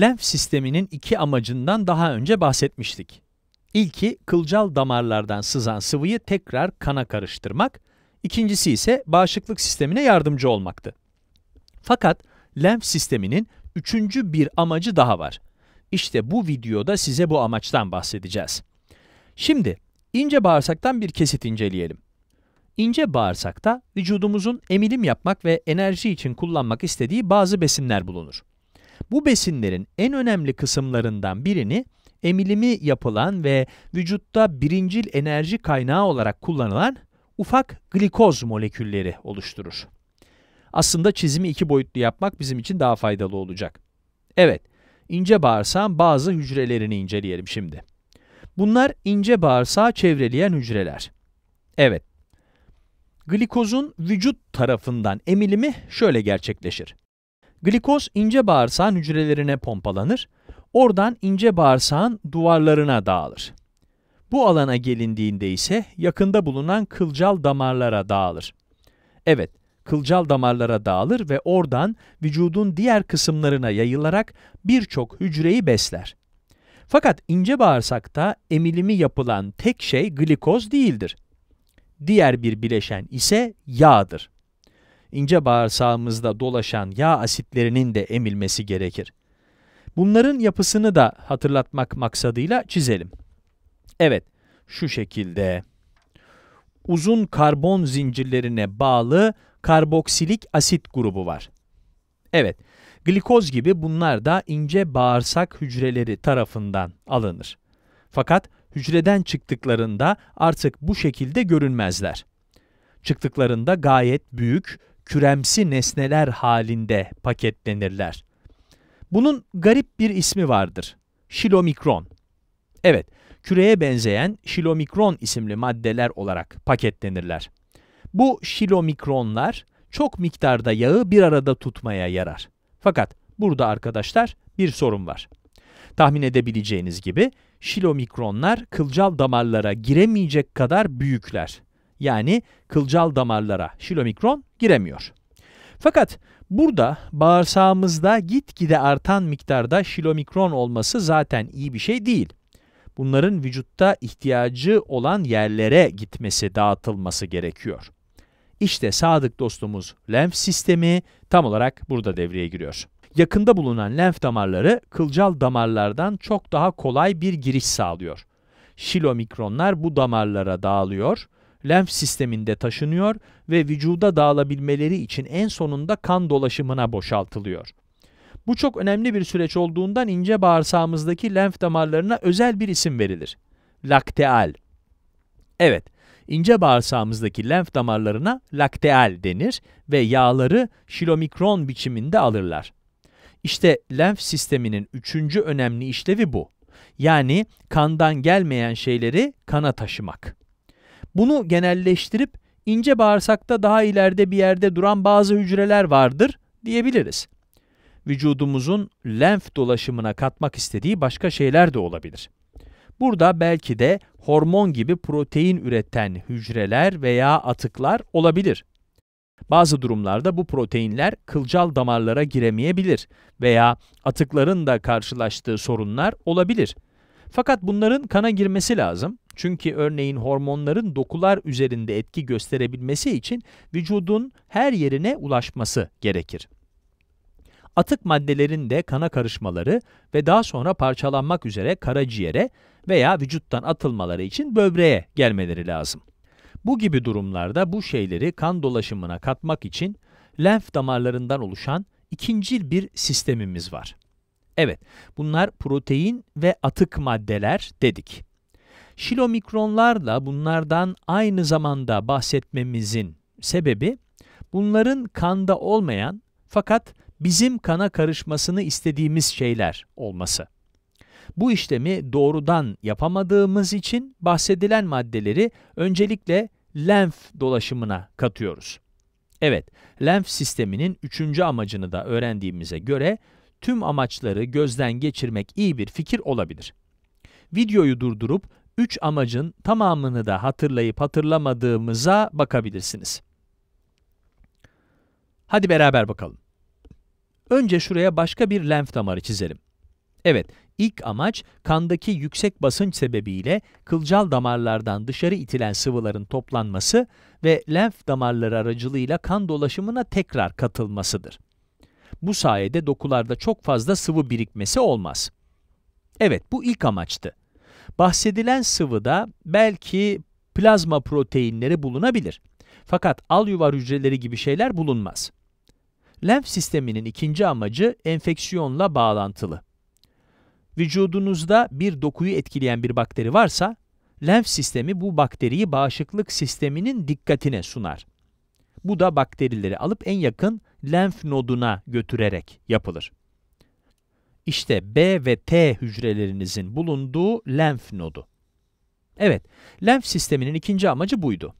Lenf sisteminin iki amacından daha önce bahsetmiştik. İlki kılcal damarlardan sızan sıvıyı tekrar kana karıştırmak, ikincisi ise bağışıklık sistemine yardımcı olmaktı. Fakat lenf sisteminin üçüncü bir amacı daha var. İşte bu videoda size bu amaçtan bahsedeceğiz. Şimdi ince bağırsaktan bir kesit inceleyelim. İnce bağırsakta vücudumuzun emilim yapmak ve enerji için kullanmak istediği bazı besinler bulunur. Bu besinlerin en önemli kısımlarından birini emilimi yapılan ve vücutta birincil enerji kaynağı olarak kullanılan ufak glikoz molekülleri oluşturur. Aslında çizimi iki boyutlu yapmak bizim için daha faydalı olacak. Evet, ince bağırsağın bazı hücrelerini inceleyelim şimdi. Bunlar ince bağırsağı çevreleyen hücreler. Evet, glikozun vücut tarafından emilimi şöyle gerçekleşir. Glikoz ince bağırsağın hücrelerine pompalanır, oradan ince bağırsağın duvarlarına dağılır. Bu alana gelindiğinde ise yakında bulunan kılcal damarlara dağılır. Evet, kılcal damarlara dağılır ve oradan vücudun diğer kısımlarına yayılarak birçok hücreyi besler. Fakat ince bağırsakta emilimi yapılan tek şey glikoz değildir. Diğer bir bileşen ise yağdır ince bağırsağımızda dolaşan yağ asitlerinin de emilmesi gerekir. Bunların yapısını da hatırlatmak maksadıyla çizelim. Evet, şu şekilde. Uzun karbon zincirlerine bağlı karboksilik asit grubu var. Evet, glikoz gibi bunlar da ince bağırsak hücreleri tarafından alınır. Fakat hücreden çıktıklarında artık bu şekilde görünmezler. Çıktıklarında gayet büyük küremsi nesneler halinde paketlenirler. Bunun garip bir ismi vardır. Şilomikron. Evet, küreye benzeyen şilomikron isimli maddeler olarak paketlenirler. Bu şilomikronlar çok miktarda yağı bir arada tutmaya yarar. Fakat burada arkadaşlar bir sorun var. Tahmin edebileceğiniz gibi şilomikronlar kılcal damarlara giremeyecek kadar büyükler yani kılcal damarlara şilomikron giremiyor. Fakat burada bağırsağımızda gitgide artan miktarda şilomikron olması zaten iyi bir şey değil. Bunların vücutta ihtiyacı olan yerlere gitmesi, dağıtılması gerekiyor. İşte sadık dostumuz lenf sistemi tam olarak burada devreye giriyor. Yakında bulunan lenf damarları kılcal damarlardan çok daha kolay bir giriş sağlıyor. Şilomikronlar bu damarlara dağılıyor lenf sisteminde taşınıyor ve vücuda dağılabilmeleri için en sonunda kan dolaşımına boşaltılıyor. Bu çok önemli bir süreç olduğundan ince bağırsağımızdaki lenf damarlarına özel bir isim verilir. Lakteal. Evet, ince bağırsağımızdaki lenf damarlarına lakteal denir ve yağları şilomikron biçiminde alırlar. İşte lenf sisteminin üçüncü önemli işlevi bu. Yani kandan gelmeyen şeyleri kana taşımak. Bunu genelleştirip ince bağırsakta daha ileride bir yerde duran bazı hücreler vardır diyebiliriz. Vücudumuzun lenf dolaşımına katmak istediği başka şeyler de olabilir. Burada belki de hormon gibi protein üreten hücreler veya atıklar olabilir. Bazı durumlarda bu proteinler kılcal damarlara giremeyebilir veya atıkların da karşılaştığı sorunlar olabilir. Fakat bunların kana girmesi lazım çünkü örneğin hormonların dokular üzerinde etki gösterebilmesi için vücudun her yerine ulaşması gerekir. Atık maddelerin de kana karışmaları ve daha sonra parçalanmak üzere karaciğere veya vücuttan atılmaları için böbreğe gelmeleri lazım. Bu gibi durumlarda bu şeyleri kan dolaşımına katmak için lenf damarlarından oluşan ikincil bir sistemimiz var. Evet, bunlar protein ve atık maddeler dedik. Şilomikronlarla bunlardan aynı zamanda bahsetmemizin sebebi bunların kanda olmayan fakat bizim kana karışmasını istediğimiz şeyler olması. Bu işlemi doğrudan yapamadığımız için bahsedilen maddeleri öncelikle lenf dolaşımına katıyoruz. Evet, lenf sisteminin üçüncü amacını da öğrendiğimize göre tüm amaçları gözden geçirmek iyi bir fikir olabilir. Videoyu durdurup üç amacın tamamını da hatırlayıp hatırlamadığımıza bakabilirsiniz. Hadi beraber bakalım. Önce şuraya başka bir lenf damarı çizelim. Evet, ilk amaç kandaki yüksek basınç sebebiyle kılcal damarlardan dışarı itilen sıvıların toplanması ve lenf damarları aracılığıyla kan dolaşımına tekrar katılmasıdır. Bu sayede dokularda çok fazla sıvı birikmesi olmaz. Evet, bu ilk amaçtı. Bahsedilen sıvıda belki plazma proteinleri bulunabilir. Fakat al yuvar hücreleri gibi şeyler bulunmaz. Lenf sisteminin ikinci amacı enfeksiyonla bağlantılı. Vücudunuzda bir dokuyu etkileyen bir bakteri varsa, lenf sistemi bu bakteriyi bağışıklık sisteminin dikkatine sunar. Bu da bakterileri alıp en yakın lenf noduna götürerek yapılır. İşte B ve T hücrelerinizin bulunduğu lenf nodu. Evet, lenf sisteminin ikinci amacı buydu.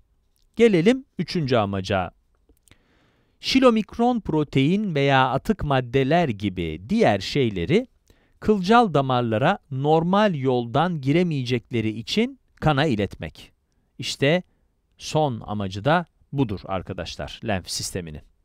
Gelelim üçüncü amaca. Şilomikron protein veya atık maddeler gibi diğer şeyleri kılcal damarlara normal yoldan giremeyecekleri için kana iletmek. İşte son amacı da budur arkadaşlar lenf sisteminin.